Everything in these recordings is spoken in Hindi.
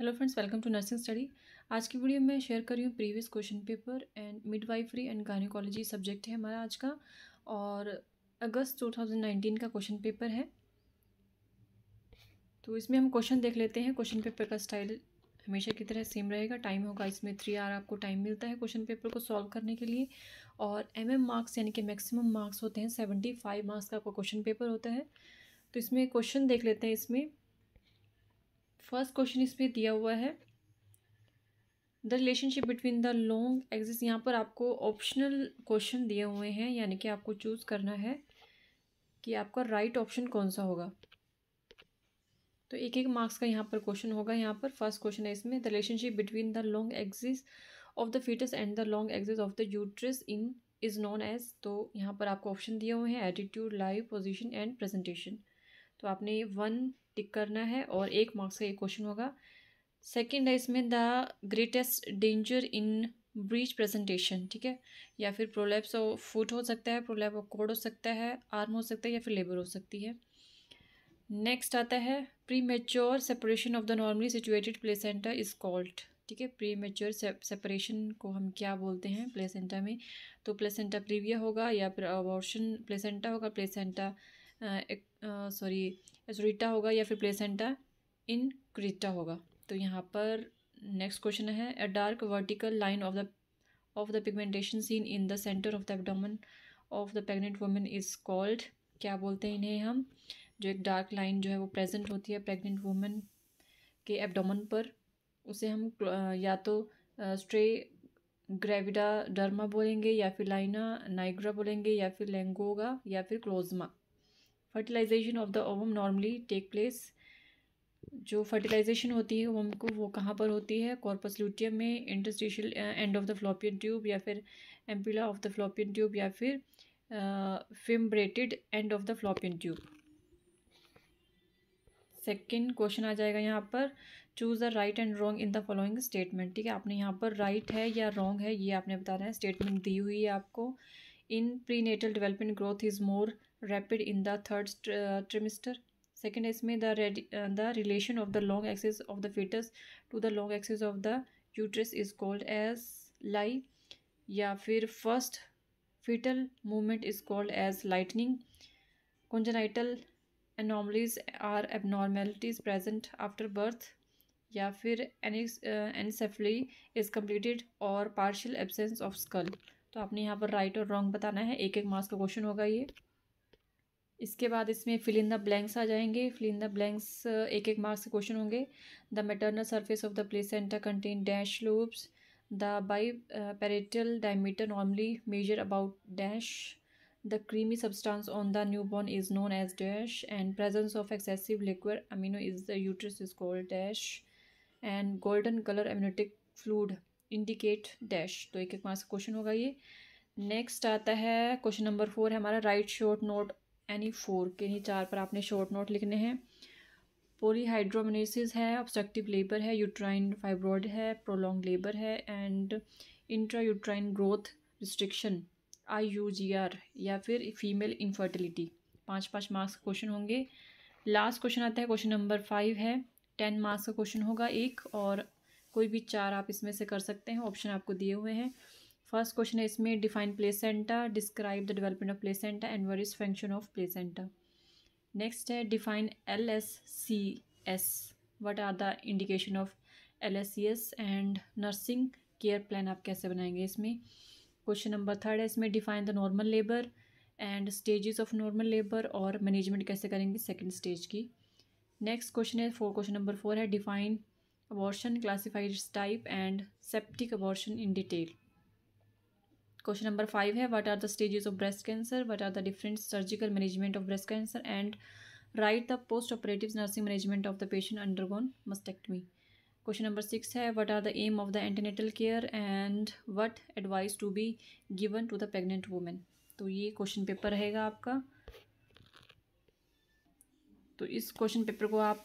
hello friends welcome to nursing study आज की वीडियो में शेयर कर रही हूँ previous question paper and midwifery and gynaecology subject है हमारा आज का और अगस्त 2019 का क्वेश्चन पेपर है तो इसमें हम क्वेश्चन देख लेते हैं क्वेश्चन पेपर का स्टाइल हमेशा की तरह सेम रहेगा टाइम होगा इसमें थ्री आर आपको टाइम मिलता है क्वेश्चन पेपर को सॉल्व करने के लिए और एम एम मार्क्स यानी कि मैक्सिमम मार्क्स होते हैं सेवेंटी फाइव मार्क्स का आपका क्वेश्चन पेपर होता है तो इसमें क्वेश्चन देख लेते हैं इसमें फर्स्ट क्वेश्चन इसमें दिया हुआ है the relationship between the long axis यहाँ पर आपको ऑप्शनल क्वेश्चन दिए हुए हैं यानी कि आपको चूज़ करना है कि आपका राइट right ऑप्शन कौन सा होगा तो एक एक मार्क्स का यहाँ पर क्वेश्चन होगा यहाँ पर फर्स्ट क्वेश्चन है इसमें the relationship between the long axis of the foetus and the long axis of the uterus in is known as तो यहाँ पर आपको ऑप्शन दिए हुए हैं attitude lie position and presentation तो आपने वन टिक करना है और एक मार्क्स का ये क्वेश्चन होगा सेकंड है इसमें the greatest danger in breech presentation ठीक है या फिर प्रोलैप्स ऑफ फूट हो सकता है प्रोलैप ऑफ कोड हो सकता है आर्म हो सकता है या फिर लेबर हो सकती है नेक्स्ट आता है premature separation of the normally situated placenta is called ठीक है प्री मेच्योर सेपरेशन को हम क्या बोलते हैं प्लेसेंटा में तो प्लेसेंटा प्रीविया होगा या फिर अबॉर्शन प्लेसेंटा होगा प्लेसेंटा सॉरी एसोरीटा होगा या फिर प्लेसेंटा इन क्रिटा होगा तो यहाँ पर नेक्स्ट क्वेश्चन है a dark vertical line of the of the pigmentation seen in the centre of the abdomen of the pregnant women is called क्या बोलते हैं इन्हें हम जो एक डार्क लाइन जो है वो प्रेजेंट होती है प्रेगनेंट वुमेन के एबडोमन पर उसे हम या तो स्ट्रे ग्रेविडा डर्मा बोलेंगे या फिर लाइना नाइग्रा बोलेंगे या फिर लेंगोगा या फिर chloasma fertilisation of the ovum normally take place जो फर्टिलाइजेशन होती है ओवम को वो कहाँ पर होती है कॉर्पस ल्यूटियम में interstitial end of the fallopian tube या फिर ampulla of the fallopian tube या फिर fimbriated end of the fallopian tube second question आ जाएगा यहाँ पर choose the right and wrong in the following statement ठीक है आपने यहाँ पर राइट right है या रॉन्ग है ये आपने बताना है स्टेटमेंट दी हुई है आपको in prenatal development growth is more rapid in the third uh, trimester second is में the red, uh, the relation of the long axis of the fetus to the long axis of the uterus is called as lie या फिर first fetal movement is called as lightning congenital anomalies are abnormalities present after birth या फिर एनसेफली इज़ कम्प्लीटेड और पार्शियल एब्सेंस ऑफ स्कल तो आपने यहाँ पर राइट और रॉन्ग बताना है एक एक मार्क्स का क्वेश्चन होगा ये इसके बाद इसमें फिल इन द ब्लैंक्स आ जाएंगे फिल इन द ब्लैंक्स एक एक मार्क्स के क्वेश्चन होंगे the maternal surface of the placenta contain dash lobes the biparietal diameter normally measure about dash creamy creamy on the newborn is known as dash and presence of excessive liquid amnio is the uterus is called dash and golden colour amniotic fluid indicate dash तो एक एक मार्क्स क्वेश्चन होगा ये नेक्स्ट आता है क्वेश्चन नंबर फोर है हमारा write short note any four के नहीं चार पर आपने शॉर्ट नोट लिखने हैं पोलीहाइड्रोमनेसिस है ऑब्स्ट्रक्टिव लेबर है यूट्राइन फाइब्रॉड है प्रोलॉन्ग लेबर है and intrauterine growth restriction I U G R या फिर फीमेल इनफर्टिलिटी पाँच पाँच मार्क्स का क्वेश्चन होंगे लास्ट क्वेश्चन आता है क्वेश्चन नंबर फाइव है टेन मार्क्स का क्वेश्चन होगा एक और कोई भी चार आप इसमें से कर सकते हैं ऑप्शन आपको दिए हुए हैं फर्स्ट क्वेश्चन है इसमें define placenta describe the development of placenta and what is function of placenta next है define L S C S what are the indication of L S C S and nursing care plan आप कैसे बनाएंगे इसमें क्वेश्चन नंबर थर्ड है इसमें define the normal labour and stages of normal labour और मैनेजमेंट कैसे करेंगे सेकेंड स्टेज की नेक्स्ट क्वेश्चन है फोर क्वेश्चन नंबर फोर है define abortion classified type and septic abortion in detail question number five है what are the stages of breast cancer what are the different surgical management of breast cancer and write the post operative nursing management of the patient undergone mastectomy question number six है what are the aim of the antenatal care and what advice to be given to the pregnant women तो ये क्वेश्चन पेपर रहेगा आपका तो इस क्वेश्चन पेपर को आप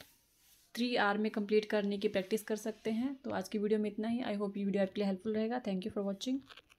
थ्री आर में कंप्लीट करने की प्रैक्टिस कर सकते हैं तो आज की वीडियो में इतना ही आई होप ये वीडियो आपके लिए हेल्पफुल रहेगा थैंक यू फॉर वॉचिंग